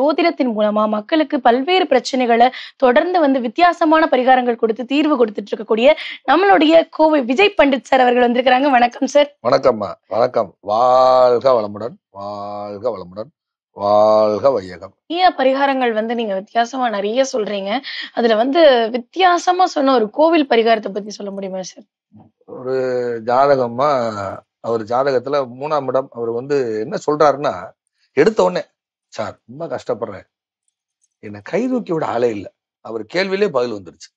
ஜோதிடத்தின் மூலமா மக்களுக்கு பல்வேறு பிரச்சனைகளை தொடர்ந்து வந்து வித்தியாசமான பரிகாரங்கள் கொடுத்து தீர்வு கொடுத்துட்டு இருக்கக்கூடிய நம்மளுடைய கோவை விஜய் பண்டித் சார் அவர்கள் வந்திருக்கிறாங்க வணக்கம் சார் வணக்கம் வணக்கம் வாழ்க வளமுடன் வாழ்க வளமுடன் வாழ்க வையகம் நிறைய பரிகாரங்கள் வந்து நீங்க வித்தியாசமா நிறைய சொல்றீங்க அதுல வந்து வித்தியாசமா சொன்ன ஒரு கோவில் பரிகாரத்தை பத்தி சொல்ல முடியுமா சார் ஒரு ஜாதகமா அவர் ஜாதகத்துல மூணாம் இடம் அவர் வந்து என்ன சொல்றாருன்னா எடுத்த உடனே சார் ரொம்ப கஷ்டப்படுறேன் என்னை கை தூக்கி விட ஆளே இல்லை அவர் கேள்வியிலே பதில் வந்துருச்சு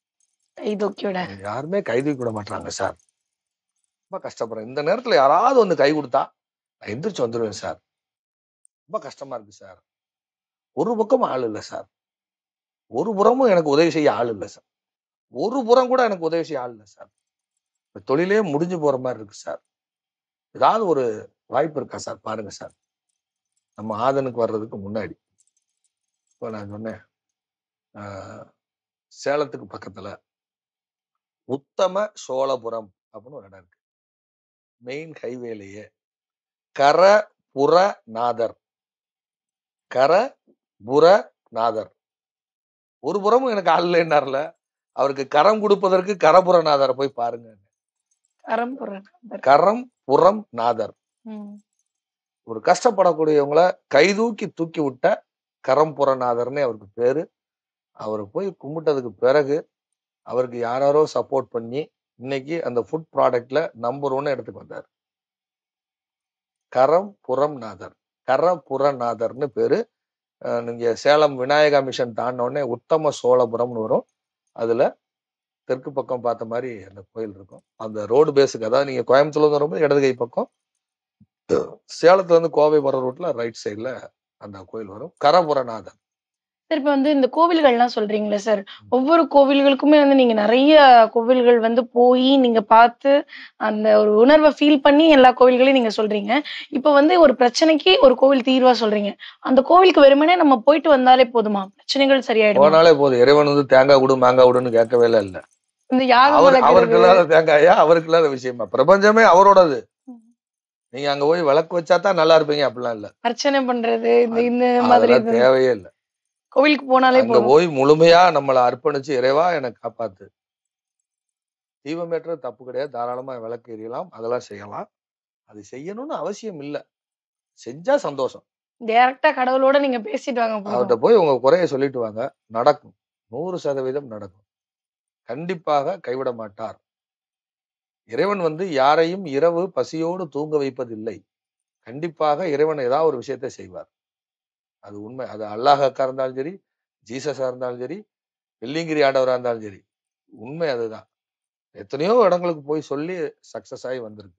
யாருமே கை தூக்கி விட மாட்டாங்க சார் ரொம்ப கஷ்டப்படுறேன் இந்த நேரத்துல யாராவது வந்து கை கொடுத்தா நான் எந்திரிச்சு வந்துடுவேன் சார் ரொம்ப கஷ்டமா இருக்கு சார் ஒரு பக்கம் ஆள் இல்லை சார் ஒரு புறமும் எனக்கு உதவி செய்ய ஆள் இல்லை சார் ஒரு புறம் கூட எனக்கு உதவி செய்ய ஆள் இல்லை சார் தொழிலே முடிஞ்சு போற மாதிரி இருக்கு சார் ஏதாவது ஒரு வாய்ப்பு இருக்கா சார் பாருங்க சார் நம்ம ஆதனுக்கு வர்றதுக்கு முன்னாடி இப்போ நான் சொன்னேன் சேலத்துக்கு பக்கத்துல உத்தம சோழபுரம் அப்படின்னு ஒரு இடம் இருக்கு மெயின் ஹைவேலையே கர புறநாதர் கர நாதர் ஒரு புறமும் எனக்கு ஆள் இல்லைன்னார்ல அவருக்கு கரம் கொடுப்பதற்கு நாதரை போய் பாருங்க கரம் புறம் நாதர் ஒரு கஷ்டப்படக்கூடியவங்கள கைதூக்கி தூக்கி விட்ட கரம்புரநாதர்னே அவருக்கு பேரு அவர் போய் கும்பிட்டதுக்கு பிறகு அவருக்கு யாராரோ சப்போர்ட் பண்ணி இன்னைக்கு அந்த ஃபுட் ப்ராடக்ட்ல நம்பர் ஒன்னு எடுத்துக்கு வந்தார் கரம் புறம்நாதர் கரபுரநாதர்னு பேரு நீங்க சேலம் விநாயகா மிஷன் தாண்டோடனே உத்தம சோழபுரம்னு வரும் அதுல தெற்கு பக்கம் பார்த்த மாதிரி அந்த கோயில் இருக்கும் அந்த ரோடு பேஸுக்கு அதாவது நீங்க கோயம்புத்தூர்ல வரும்போது இடது கை பக்கம் சேலத்துல இருந்து கோவை வர ரோட்ல ரைட் சைட்ல அந்த கோயில் வரும் கரபுரநாதன் சார் இப்போ வந்து இந்த கோவில்கள்லாம் சொல்றீங்களே சார் ஒவ்வொரு கோவில்களுக்குமே வந்து நீங்க நிறைய கோவில்கள் வந்து போய் நீங்க பார்த்து அந்த ஒரு உணர்வை ஃபீல் பண்ணி எல்லா கோவில்களையும் நீங்க சொல்றீங்க இப்போ வந்து ஒரு பிரச்சனைக்கு ஒரு கோவில் தீர்வா சொல்றீங்க அந்த கோவிலுக்கு வெறுமனே நம்ம போயிட்டு வந்தாலே போதுமா பிரச்சனைகள் சரியாயிடும் போனாலே போதும் இறைவன் வந்து தேங்காய் விடு மாங்காய் விடுன்னு கேட்கவே இல்லை இந்த யாரும் அவருக்கு இல்லாத தேங்காயா அவருக்கு இல்லாத விஷயமா பிரபஞ்சமே அவரோடது நீங்க அங்க போய் விளக்கு வச்சா தான் நல்லா இருப்பீங்க அப்படிலாம் இல்ல அர்ச்சனை பண்றது இந்த மாதிரி தேவையே இல்லை கோவிலுக்கு போனாலே அங்க போய் முழுமையா நம்மளை அர்ப்பணிச்சு இறைவா என்னை காப்பாத்து ஏற்றது தப்பு கிடையாது தாராளமா விளக்கு எரியலாம் அதெல்லாம் செய்யலாம் அது செய்யணும்னு அவசியம் இல்ல செஞ்சா சந்தோஷம் டேரக்டா கடவுளோட நீங்க பேசிட்டு வாங்க அவர்கிட்ட போய் உங்க குறைய சொல்லிட்டு வாங்க நடக்கும் நூறு சதவீதம் நடக்கும் கண்டிப்பாக கைவிட மாட்டார் இறைவன் வந்து யாரையும் இரவு பசியோடு தூங்க வைப்பதில்லை கண்டிப்பாக இறைவன் ஏதாவது ஒரு விஷயத்தை செய்வார் அது உண்மை அது அல்லாஹாக்கா இருந்தாலும் சரி ஜீசஸாக இருந்தாலும் சரி வெள்ளிங்கிரி ஆடவராக இருந்தாலும் சரி உண்மை அதுதான் எத்தனையோ இடங்களுக்கு போய் சொல்லி சக்சஸ் ஆகி வந்திருக்கு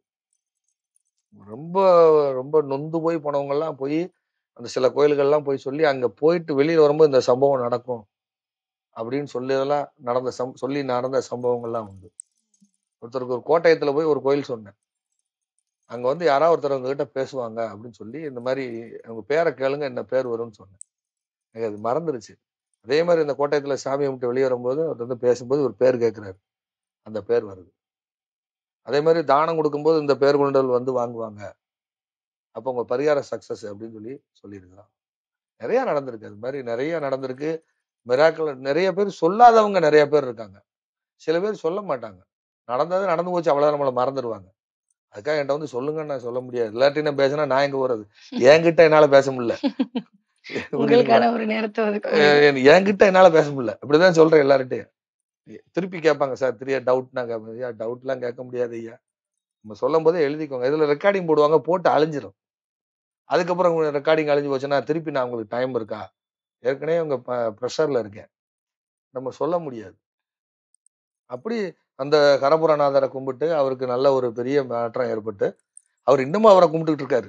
ரொம்ப ரொம்ப நொந்து போய் போனவங்கெல்லாம் போய் அந்த சில கோயில்கள்லாம் போய் சொல்லி அங்கே போயிட்டு வெளியில் வரும்போது இந்த சம்பவம் நடக்கும் அப்படின்னு சொல்லி இதெல்லாம் நடந்த சம் சொல்லி நடந்த சம்பவங்கள்லாம் உண்டு ஒருத்தருக்கு ஒரு கோட்டயத்தில் போய் ஒரு கோயில் சொன்னேன் அங்கே வந்து யாராவது ஒருத்தர் அவங்ககிட்ட பேசுவாங்க அப்படின்னு சொல்லி இந்த மாதிரி அவங்க பேரை கேளுங்க என்ன பேர் வரும்னு சொன்னேன் எனக்கு அது மறந்துருச்சு அதே மாதிரி இந்த கோட்டயத்தில் சாமி கும்பிட்டு வெளியே வரும்போது அவர் வந்து பேசும்போது ஒரு பேர் கேட்குறாரு அந்த பேர் வருது அதே மாதிரி தானம் கொடுக்கும்போது இந்த பேர் குண்டல் வந்து வாங்குவாங்க அப்போ உங்கள் பரிகாரம் சக்ஸஸ் அப்படின்னு சொல்லி சொல்லியிருக்கிறான் நிறையா நடந்திருக்கு அது மாதிரி நிறைய நடந்திருக்கு மிராக்கள் நிறைய பேர் சொல்லாதவங்க நிறைய பேர் இருக்காங்க சில பேர் சொல்ல மாட்டாங்க நடந்தது நடந்து போச்சு அவ்வளோதான் நம்மளை மறந்துடுவாங்க அதுக்காக என்கிட்ட வந்து சொல்லுங்கன்னு நான் சொல்ல முடியாது இல்லாட்டி நான் பேசினா நான் எங்க போறது என்கிட்ட என்னால பேச முடியல என்கிட்ட என்னால பேச முடியல இப்படிதான் சொல்றேன் எல்லார்ட்டையும் திருப்பி கேட்பாங்க சார் திரியா டவுட் கேட்பாங்க ஐயா டவுட்லாம் கேட்க முடியாது ஐயா நம்ம சொல்லும் போதே எழுதிக்கோங்க இதுல ரெக்கார்டிங் போடுவாங்க போட்டு அழிஞ்சிடும் அதுக்கப்புறம் உங்களுக்கு ரெக்கார்டிங் அழிஞ்சு போச்சுன்னா திருப்பி நான் உங்களுக்கு டைம் இருக்கா ஏற்கனவே உங்க ப்ரெஷர்ல இருக்கேன் நம்ம சொல்ல முடியாது அப்படி அந்த கரபுரநாதரை கும்பிட்டு அவருக்கு நல்ல ஒரு பெரிய மாற்றம் ஏற்பட்டு அவர் இன்னமும் அவரை கும்பிட்டுக்கிட்டு இருக்காரு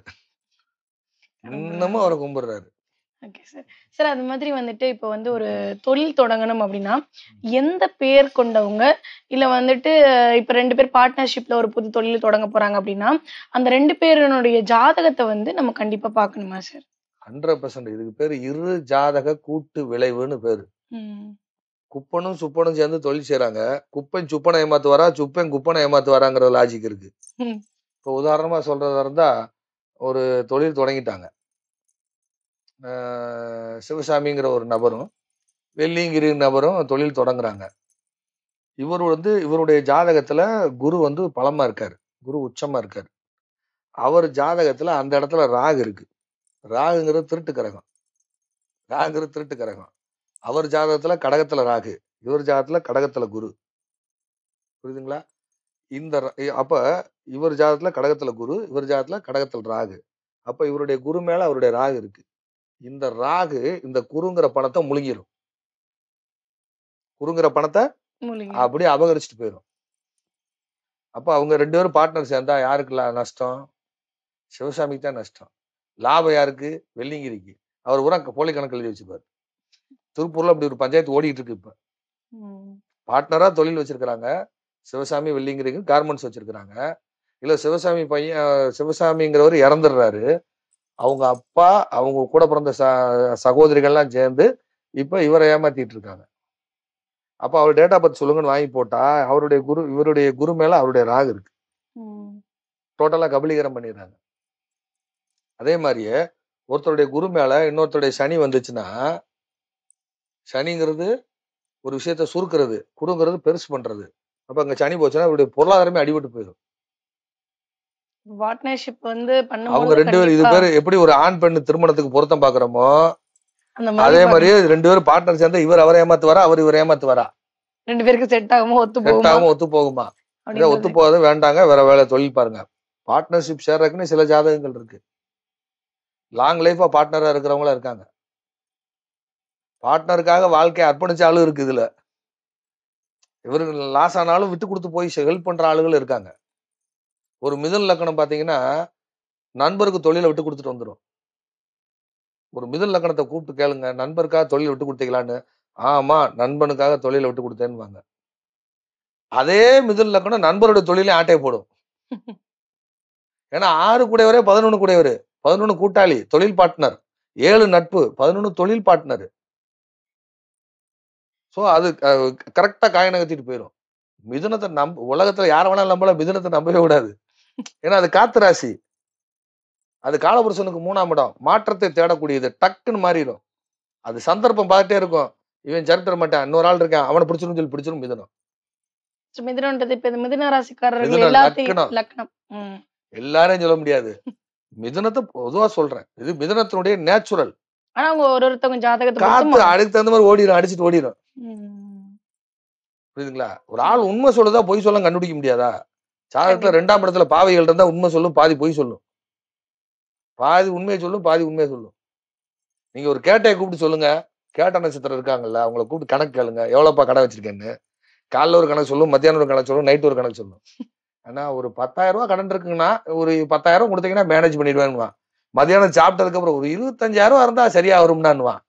இன்னமும் அவரை கும்பிடுறாரு ஓகே சார் சார் அது மாதிரி வந்துட்டு இப்ப வந்து ஒரு தொழில் தொடங்கணும் அப்படின்னா எந்த பேர் கொண்டவங்க இல்ல வந்துட்டு இப்ப ரெண்டு பேர் பார்ட்னர்ஷிப்ல ஒரு புது தொழில் தொடங்க போறாங்க அப்படின்னா அந்த ரெண்டு பேருனுடைய ஜாதகத்தை வந்து நம்ம கண்டிப்பா பாக்கணுமா சார் ஹண்ட்ரட் பர்சன்ட் இதுக்கு பேர் இரு ஜாதக கூட்டு விளைவுன்னு பேரு குப்பனும் சுப்பனும் சேர்ந்து தொழில் செய்யறாங்க குப்பன் சுப்பனை ஏமாத்து வரா சுப்பன் குப்பனை ஏமாத்து வராங்கிற லாஜிக் இருக்கு இப்போ உதாரணமா சொல்றதா இருந்தா ஒரு தொழில் தொடங்கிட்டாங்க சிவசாமிங்கிற ஒரு நபரும் வெள்ளிங்கிரி நபரும் தொழில் தொடங்குறாங்க இவர் வந்து இவருடைய ஜாதகத்துல குரு வந்து பலமா இருக்காரு குரு உச்சமா இருக்காரு அவர் ஜாதகத்துல அந்த இடத்துல ராகு இருக்கு ராகுங்கிறது திருட்டு கரகம் ராகுங்கிறது திருட்டு கரகம் அவர் ஜாதகத்தில் கடகத்தில் ராகு இவர் ஜாதகத்தில் கடகத்தில் குரு புரியுதுங்களா இந்த அப்போ இவர் ஜாதகத்தில் கடகத்தில் குரு இவர் ஜாதகத்தில் கடகத்தில் ராகு அப்போ இவருடைய குரு மேலே அவருடைய ராகு இருக்கு இந்த ராகு இந்த குருங்கிற பணத்தை முழுங்கிடும் குருங்கிற பணத்தை அப்படியே அபகரிச்சுட்டு போயிடும் அப்போ அவங்க ரெண்டு பேரும் பார்ட்னர் சேர்ந்தா யாருக்கு நஷ்டம் சிவசாமிக்கு தான் நஷ்டம் லாபம் யாருக்கு வெள்ளிங்கிரிக்கு அவர் உரம் போலி கணக்கு எழுதி வச்சுப்பாரு திருப்பூர்ல அப்படி ஒரு பஞ்சாயத்து ஓடிட்டு இருக்கு இப்ப பார்ட்னரா தொழில் வச்சிருக்கிறாங்க சிவசாமி வெள்ளிங்கிறீங்க கார்மெண்ட்ஸ் வச்சிருக்கிறாங்க இல்ல சிவசாமி பையன் சிவசாமிங்கிறவர் இறந்துடுறாரு அவங்க அப்பா அவங்க கூட பிறந்த ச சகோதரிகள்லாம் சேர்ந்து இப்ப இவரை ஏமாத்திட்டு இருக்காங்க அப்ப அவர் டேட்டா பத்தி சொல்லுங்கன்னு வாங்கி போட்டா அவருடைய குரு இவருடைய குரு மேல அவருடைய ராகு இருக்கு டோட்டலா கபலீகரம் பண்ணிடுறாங்க அதே மாதிரியே ஒருத்தருடைய குரு மேல இன்னொருத்தருடைய சனி வந்துச்சுன்னா சனிங்கிறது ஒரு விஷயத்த சுருக்கிறது குடுங்கிறது பெருசு பண்றது அப்ப அங்க சனி போச்சுன்னா அவருடைய பொருளாதாரமே அடிபட்டு போயிடும் அவங்க ரெண்டு பேரும் இது பேர் எப்படி ஒரு ஆண் பெண் திருமணத்துக்கு பொருத்தம் பாக்குறோமோ அதே மாதிரியே ரெண்டு பேரும் பார்ட்னர் சேர்ந்தா இவர் அவரை ஏமாத்துவாரா அவர் இவர் ஏமாத்துவாரா ரெண்டு பேருக்கு செட் ஆகுமா ஒத்து செட் ஆகும் ஒத்து போகுமா ஒத்து போகாத வேண்டாங்க வேற வேலை தொழில் பாருங்க பார்ட்னர்ஷிப் சேர்றதுக்குன்னு சில ஜாதகங்கள் இருக்கு லாங் லைஃபா பார்ட்னரா இருக்கிறவங்களா இருக்காங்க பார்ட்னருக்காக வாழ்க்கையை அர்ப்பணிச்சாலும் இருக்குது இதுல இவர்கள் லாஸ் ஆனாலும் விட்டு கொடுத்து போய் ஹெல்ப் பண்ற ஆளுகள் இருக்காங்க ஒரு மிதன் லக்கணம் பார்த்தீங்கன்னா நண்பருக்கு தொழிலை விட்டு கொடுத்துட்டு வந்துடும் ஒரு மிதன் லக்கணத்தை கூப்பிட்டு கேளுங்க நண்பருக்காக தொழில் விட்டு கொடுத்தீங்களான்னு ஆமா நண்பனுக்காக தொழிலை விட்டு கொடுத்தேன்னு அதே மிதன் லக்கணம் நண்பருடைய தொழிலையும் ஆட்டை போடும் ஏன்னா ஆறு கூடையவரே பதினொன்று கூடையவர் பதினொன்று கூட்டாளி தொழில் பார்ட்னர் ஏழு நட்பு பதினொன்று தொழில் பார்ட்னர் ஸோ அது கரெக்டாக காய நகர்த்திட்டு போயிடும் மிதுனத்தை நம்ப உலகத்துல யார வேணாலும் நம்பலாம் மிதுனத்தை நம்பவே கூடாது ஏன்னா அது காத்து ராசி அது காலபுருஷனுக்கு மூணாம் இடம் மாற்றத்தை தேடக்கூடியது டக்குன்னு மாறிடும் அது சந்தர்ப்பம் பார்த்துட்டே இருக்கும் இவன் சரித்திர மாட்டேன் இன்னொரு ஆள் இருக்கான் அவனை பிடிச்சிரும் சொல்லி பிடிச்சிரும் மிதுனம் மிதுனன்றது இப்ப மிதுன ராசிக்காரர்கள் எல்லாரையும் சொல்ல முடியாது மிதுனத்தை பொதுவா சொல்றேன் இது மிதுனத்தினுடைய நேச்சுரல் ஆனா அவங்க ஒரு ஒருத்தவங்க ஜாதகத்தை காத்து அடுக்கு தகுந்த மாதிரி ஓடிடும் அடிச்சுட்டு ஓடிடும் புரியுதுங்களா ஒரு ஆள் உண்மை சொல்லுதா பொய் சொல்ல கண்டுபிடிக்க முடியாதா சாதகத்துல ரெண்டாம் இடத்துல பாவைகள் இருந்தா உண்மை சொல்லும் பாதி பொய் சொல்லும் பாதி உண்மையை சொல்லும் பாதி உண்மையை சொல்லும் நீங்க ஒரு கேட்டையை கூப்பிட்டு சொல்லுங்க கேட்ட நட்சத்திரம் இருக்காங்கல்ல அவங்கள கூப்பிட்டு கணக்கு கேளுங்க எவ்வளோப்பா கடை வச்சிருக்கேன்னு காலைல ஒரு கணக்கு சொல்லும் மத்தியானம் ஒரு கணக்கு சொல்லும் நைட் ஒரு கணக்கு சொல்லும் ஆனா ஒரு பத்தாயிரம் ரூபா கடன் இருக்குங்கன்னா ஒரு பத்தாயிரம் கொடுத்தீங்கன்னா மேனேஜ் பண்ணிடுவேன்னுவான் மதியானம் சாப்பிட்டதுக்கு அப்புறம் ஒரு இருபத்தஞ்சாயிரம் ரூபா இருந்தா சரியா வரும்னான்னுவான்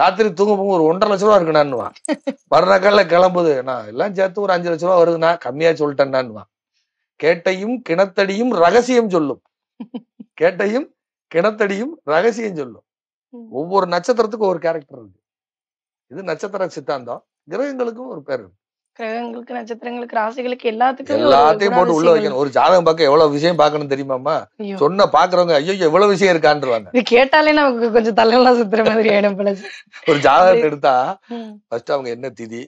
ராத்திரி தூங்க போகும் ஒரு ஒன்றரை லட்ச ரூபா இருக்குனான்னுவான் மறுநாக்கால கிளம்புது நான் எல்லாம் சேர்த்து ஒரு அஞ்சு லட்ச ரூபா வருதுண்ணா கம்மியா சொல்லிட்டேன்னான்னுவான் கேட்டையும் கிணத்தடியும் ரகசியம் சொல்லும் கேட்டையும் கிணத்தடியும் ரகசியம் சொல்லும் ஒவ்வொரு நட்சத்திரத்துக்கும் ஒரு கேரக்டர் இருக்கு இது நட்சத்திர சித்தாந்தம் கிரகங்களுக்கும் ஒரு பேர் இருக்கு கிரகங்களுக்கு நட்சத்திரங்களுக்கு ராசிகளுக்கு எல்லாத்துக்கும் எல்லாத்தையும் போட்டு உள்ள வைக்கணும் ஒரு ஜாதகம் பார்க்க எவ்வளவு விஷயம் பாக்கணும் தெரியுமாமா சொன்ன பாக்குறவங்க ஐயோ எவ்வளவு விஷயம் இருக்கான்றாங்க இது கேட்டாலே நமக்கு கொஞ்சம் தலையெல்லாம் சுத்துற மாதிரி ஆயிடும் பிளஸ் ஒரு ஜாதகத்தை எடுத்தா ஃபர்ஸ்ட் அவங்க என்ன திதி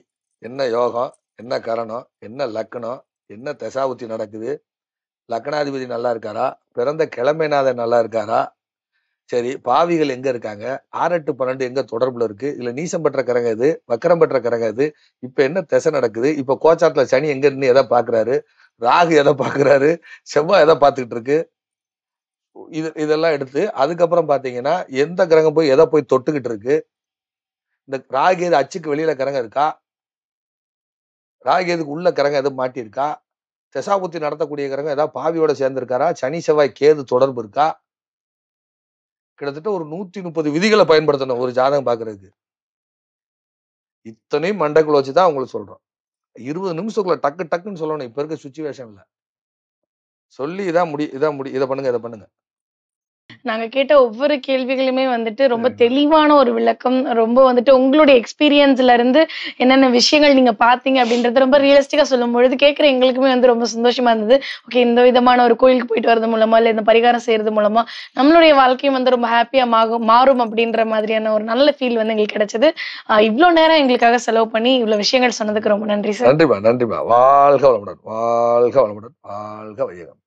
என்ன யோகம் என்ன கரணம் என்ன லக்கணம் என்ன தசாபுத்தி நடக்குது லக்னாதிபதி நல்லா இருக்காரா பிறந்த கிழமைநாதன் நல்லா இருக்காரா சரி பாவிகள் எங்க இருக்காங்க ஆறெட்டு பன்னெண்டு எங்க தொடர்புல இருக்கு இல்ல நீசம் பெற்ற கரங்க இது வக்கரம் பெற்ற கரங்க இது இப்ப என்ன திசை நடக்குது இப்ப கோச்சாட்டுல சனி எங்க இருந்து எதை பாக்குறாரு ராகு எதை பாக்குறாரு செவ்வாய் எதை பாத்துக்கிட்டு இருக்கு இது இதெல்லாம் எடுத்து அதுக்கப்புறம் பாத்தீங்கன்னா எந்த கிரகம் போய் எதை போய் தொட்டுக்கிட்டு இருக்கு இந்த ராகு எது அச்சுக்கு வெளியில கிரகம் இருக்கா ராகு எதுக்கு உள்ள கிரகம் எதுவும் மாட்டியிருக்கா தசாபுத்தி நடத்தக்கூடிய கிரகம் ஏதாவது பாவியோட சேர்ந்திருக்காரா சனி செவ்வாய் கேது தொடர்பு இருக்கா கிட்டத்தட்ட ஒரு நூத்தி முப்பது விதிகளை பயன்படுத்தணும் ஒரு ஜாதகம் பாக்குறதுக்கு இத்தனையும் மண்டைக்குள்ள வச்சுதான் அவங்களுக்கு சொல்றோம் இருபது நிமிஷத்துக்குள்ள டக்கு டக்குன்னு சொல்லணும் இப்ப இருக்க சுச்சுவேஷன்ல சொல்லி இதான் முடி இதான் முடி இதை பண்ணுங்க இதை பண்ணுங்க நாங்க கேட்ட ஒவ்வொரு கேள்விகளுமே வந்துட்டு ரொம்ப தெளிவான ஒரு விளக்கம் ரொம்ப வந்துட்டு உங்களுடைய எக்ஸ்பீரியன்ஸ்ல இருந்து என்னென்ன விஷயங்கள் நீங்க பாத்தீங்க அப்படின்றது ரொம்ப ரியலிஸ்டிக்கா சொல்லும் பொழுது கேட்கற எங்களுக்குமே வந்து ரொம்ப சந்தோஷமா இருந்தது ஓகே இந்த விதமான ஒரு கோயிலுக்கு போயிட்டு வரது மூலமா இல்ல இந்த பரிகாரம் செய்யறது மூலமா நம்மளுடைய வாழ்க்கையும் வந்து ரொம்ப ஹாப்பியா மாறும் மாறும் அப்படின்ற மாதிரியான ஒரு நல்ல ஃபீல் வந்து எங்களுக்கு கிடைச்சது இவ்வளவு நேரம் எங்களுக்காக செலவு பண்ணி இவ்வளவு விஷயங்கள் சொன்னதுக்கு ரொம்ப நன்றி சார் நன்றிமா நன்றிமா வாழ்க வளமுடன் வாழ்க வளமுடன் வாழ்க வையகம்